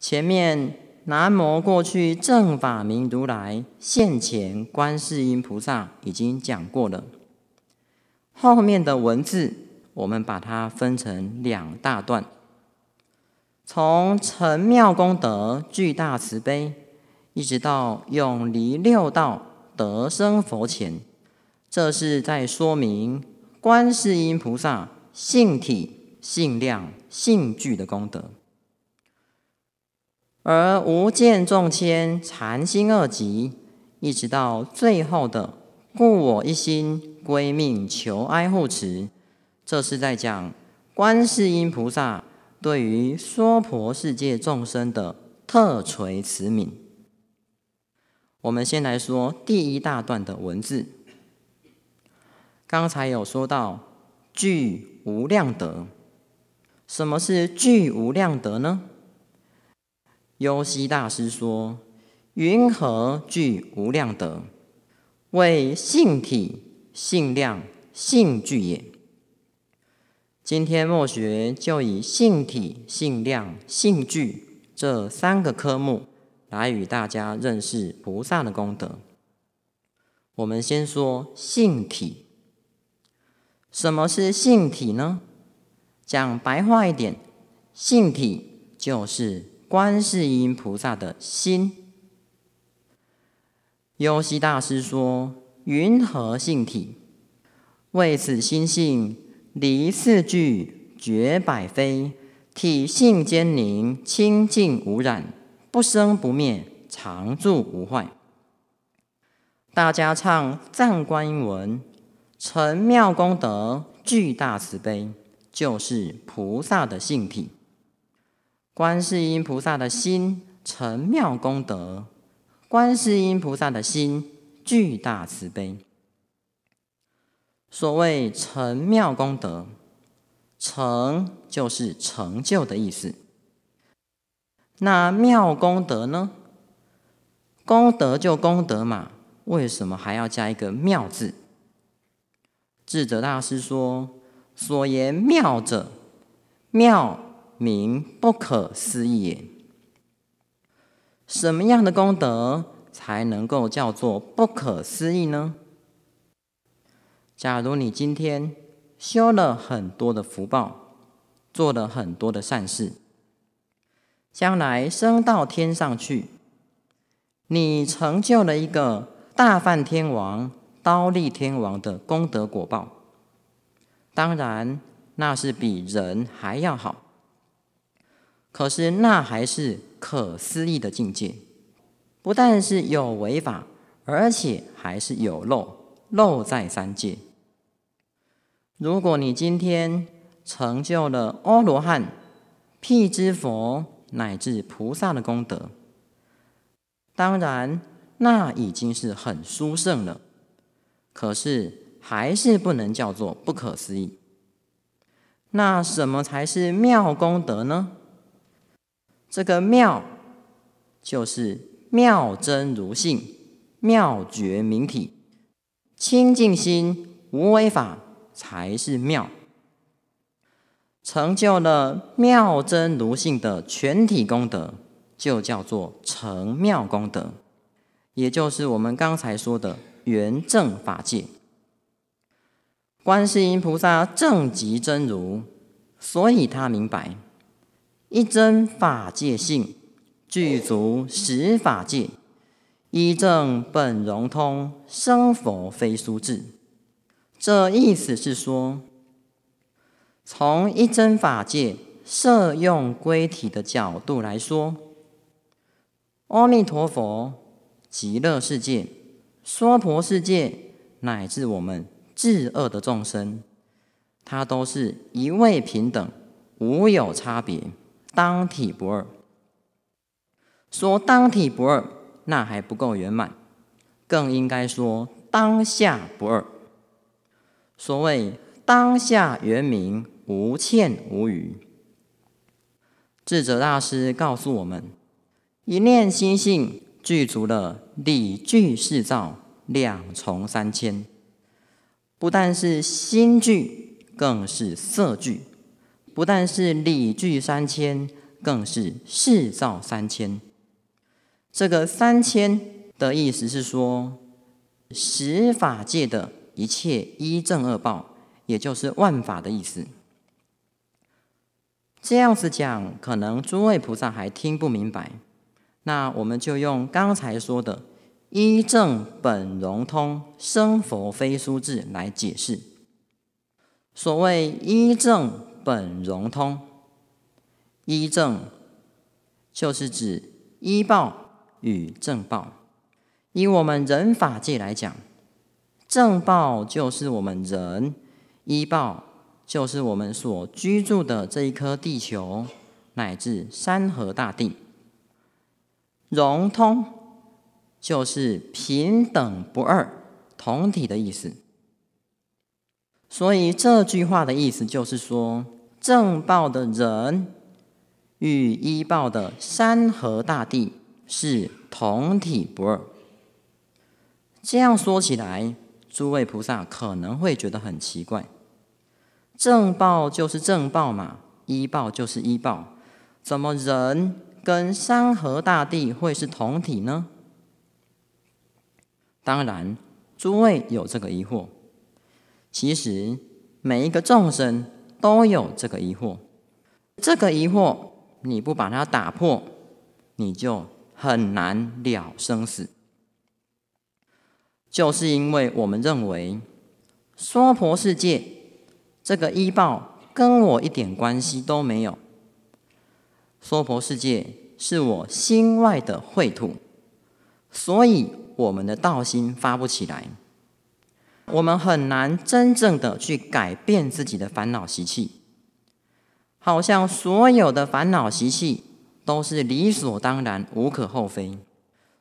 前面南无过去正法明如来现前观世音菩萨已经讲过了，后面的文字我们把它分成两大段，从成妙功德巨大慈悲，一直到永离六道得生佛前，这是在说明观世音菩萨性体、性量、性具的功德。而无见众千禅心二级，一直到最后的故我一心归命求哀护持，这是在讲观世音菩萨对于娑婆世界众生的特垂慈悯。我们先来说第一大段的文字，刚才有说到具无量德，什么是具无量德呢？优西大师说：“云何具无量德？为性体、性量、性具也。”今天莫学就以性体、性量、性具这三个科目来与大家认识菩萨的功德。我们先说性体。什么是性体呢？讲白话一点，性体就是。观世音菩萨的心，优希大师说：“云何性体？为此心性，离四句，绝百非，体性坚宁清净无染，不生不灭，常住无坏。”大家唱赞观音文，成妙功德，巨大慈悲，就是菩萨的性体。观世音菩萨的心，成妙功德；观世音菩萨的心，巨大慈悲。所谓成妙功德，成就是成就的意思。那妙功德呢？功德就功德嘛，为什么还要加一个妙字？智者大师说：“所言妙者，妙。”名不可思议。什么样的功德才能够叫做不可思议呢？假如你今天修了很多的福报，做了很多的善事，将来升到天上去，你成就了一个大梵天王、刀立天王的功德果报，当然那是比人还要好。可是那还是不可思议的境界，不但是有违法，而且还是有漏，漏在三界。如果你今天成就了阿罗汉、辟支佛乃至菩萨的功德，当然那已经是很殊胜了，可是还是不能叫做不可思议。那什么才是妙功德呢？这个妙，就是妙真如性、妙觉明体、清净心、无为法，才是妙。成就了妙真如性的全体功德，就叫做成妙功德，也就是我们刚才说的圆正法界。观世音菩萨正极真如，所以他明白。一真法界性具足十法界，一正本融通生佛非殊智。这意思是说，从一真法界摄用归体的角度来说，阿弥陀佛、极乐世界、娑婆世界乃至我们至恶的众生，它都是一位平等，无有差别。当体不二，说当体不二，那还不够圆满，更应该说当下不二。所谓当下圆明，无欠无余。智者大师告诉我们：一念心性具足了理具事造两重三千，不但是心具，更是色具。不但是理聚三千，更是事造三千。这个三千的意思是说，十法界的一切一正二报，也就是万法的意思。这样子讲，可能诸位菩萨还听不明白。那我们就用刚才说的一正本融通，生佛非殊智”来解释。所谓一正。本融通医正，就是指医报与正报。以我们人法界来讲，正报就是我们人，医报就是我们所居住的这一颗地球乃至山河大地。融通就是平等不二、同体的意思。所以这句话的意思就是说。正报的人与依报的山河大地是同体不二。这样说起来，诸位菩萨可能会觉得很奇怪：正报就是正报嘛，依报就是依报，怎么人跟山河大地会是同体呢？当然，诸位有这个疑惑，其实每一个众生。都有这个疑惑，这个疑惑你不把它打破，你就很难了生死。就是因为我们认为娑婆世界这个医报跟我一点关系都没有，娑婆世界是我心外的秽土，所以我们的道心发不起来。我们很难真正的去改变自己的烦恼习气，好像所有的烦恼习气都是理所当然、无可厚非。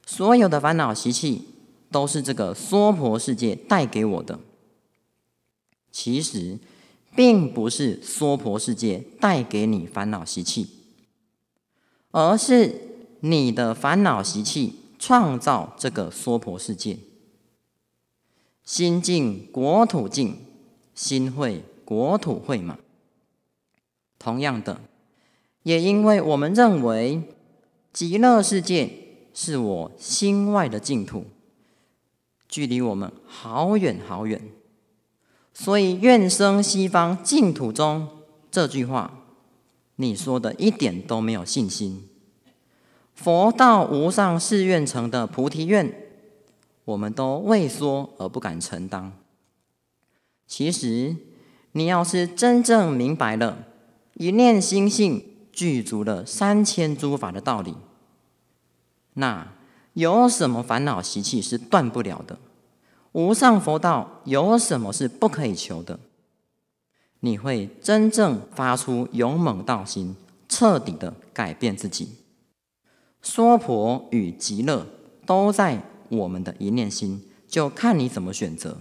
所有的烦恼习气都是这个娑婆世界带给我的。其实，并不是娑婆世界带给你烦恼习气，而是你的烦恼习气创造这个娑婆世界。心净国土净，心会国土会嘛。同样的，也因为我们认为极乐世界是我心外的净土，距离我们好远好远，所以愿生西方净土中这句话，你说的一点都没有信心。佛道无上誓愿成的菩提愿。我们都畏缩而不敢承担。其实，你要是真正明白了“一念心性具足了三千诸法”的道理，那有什么烦恼习气是断不了的？无上佛道有什么是不可以求的？你会真正发出勇猛道心，彻底的改变自己。娑婆与极乐都在。我们的一念心，就看你怎么选择。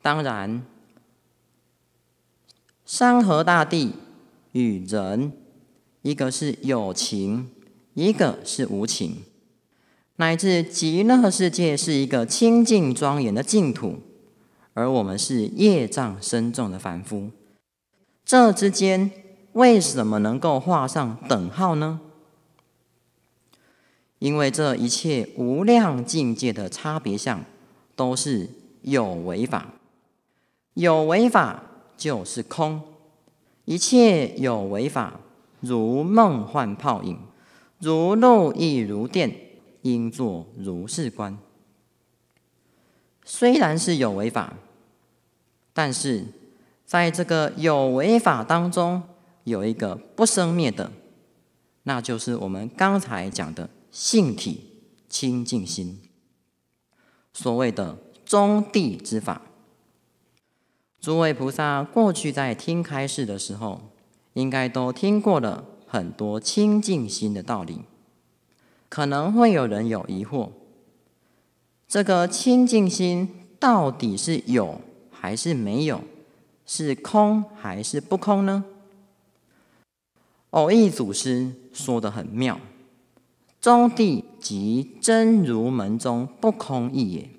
当然，山河大地与人，一个是有情，一个是无情；乃至极乐世界是一个清净庄严的净土，而我们是业障深重的凡夫，这之间为什么能够画上等号呢？因为这一切无量境界的差别相都是有为法，有为法就是空，一切有为法如梦幻泡影，如露亦如电，应作如是观。虽然是有为法，但是在这个有为法当中有一个不生灭的，那就是我们刚才讲的。性体清净心，所谓的中地之法。诸位菩萨过去在听开示的时候，应该都听过了很多清净心的道理。可能会有人有疑惑：这个清净心到底是有还是没有？是空还是不空呢？偶义祖师说的很妙。中帝即真如门中不空一也。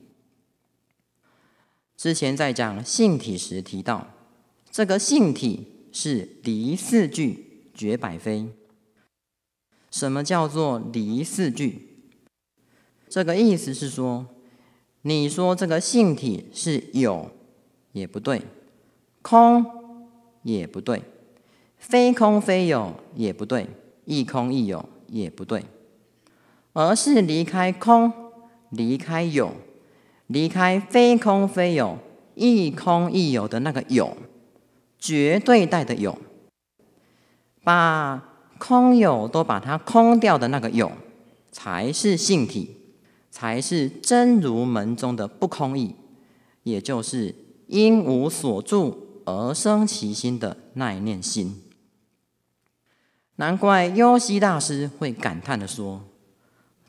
之前在讲性体时提到，这个性体是离四句、绝百非。什么叫做离四句？这个意思是说，你说这个性体是有，也不对；空也不对；非空非有也不对；亦空亦有也不对。而是离开空，离开有，离开非空非有、亦空亦有的那个有，绝对带的有，把空有都把它空掉的那个有，才是性体，才是真如门中的不空意，也就是因无所住而生其心的那一念心。难怪优西大师会感叹地说。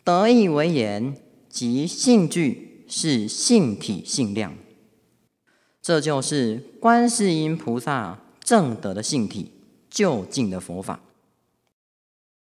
得意为言，即性具，是性体性量，这就是观世音菩萨正德的性体，究竟的佛法。